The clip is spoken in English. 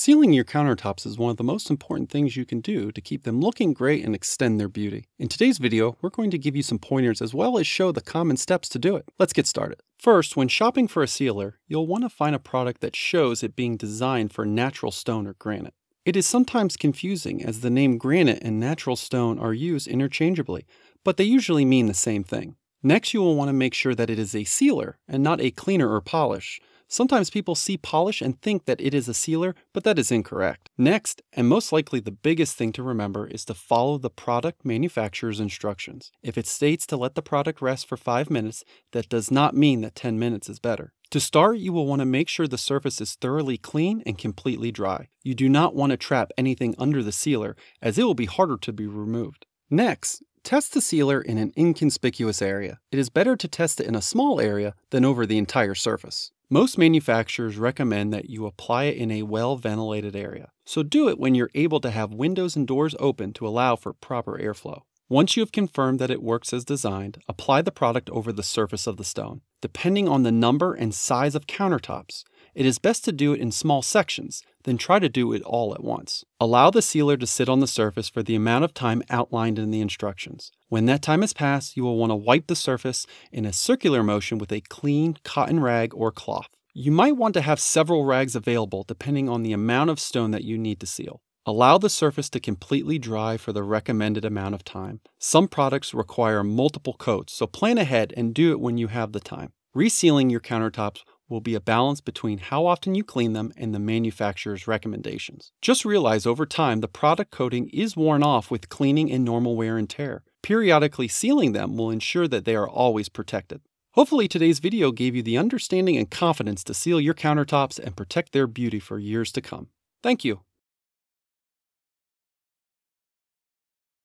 Sealing your countertops is one of the most important things you can do to keep them looking great and extend their beauty. In today's video, we're going to give you some pointers as well as show the common steps to do it. Let's get started. First, when shopping for a sealer, you'll want to find a product that shows it being designed for natural stone or granite. It is sometimes confusing as the name granite and natural stone are used interchangeably, but they usually mean the same thing. Next, you will want to make sure that it is a sealer and not a cleaner or polish, Sometimes people see polish and think that it is a sealer, but that is incorrect. Next, and most likely the biggest thing to remember, is to follow the product manufacturer's instructions. If it states to let the product rest for 5 minutes, that does not mean that 10 minutes is better. To start, you will want to make sure the surface is thoroughly clean and completely dry. You do not want to trap anything under the sealer, as it will be harder to be removed. Next, Test the sealer in an inconspicuous area. It is better to test it in a small area than over the entire surface. Most manufacturers recommend that you apply it in a well ventilated area, so do it when you're able to have windows and doors open to allow for proper airflow. Once you have confirmed that it works as designed, apply the product over the surface of the stone. Depending on the number and size of countertops, it is best to do it in small sections, then try to do it all at once. Allow the sealer to sit on the surface for the amount of time outlined in the instructions. When that time has passed, you will want to wipe the surface in a circular motion with a clean cotton rag or cloth. You might want to have several rags available depending on the amount of stone that you need to seal. Allow the surface to completely dry for the recommended amount of time. Some products require multiple coats, so plan ahead and do it when you have the time. Resealing your countertops will be a balance between how often you clean them and the manufacturer's recommendations. Just realize over time the product coating is worn off with cleaning and normal wear and tear. Periodically sealing them will ensure that they are always protected. Hopefully, today's video gave you the understanding and confidence to seal your countertops and protect their beauty for years to come. Thank you.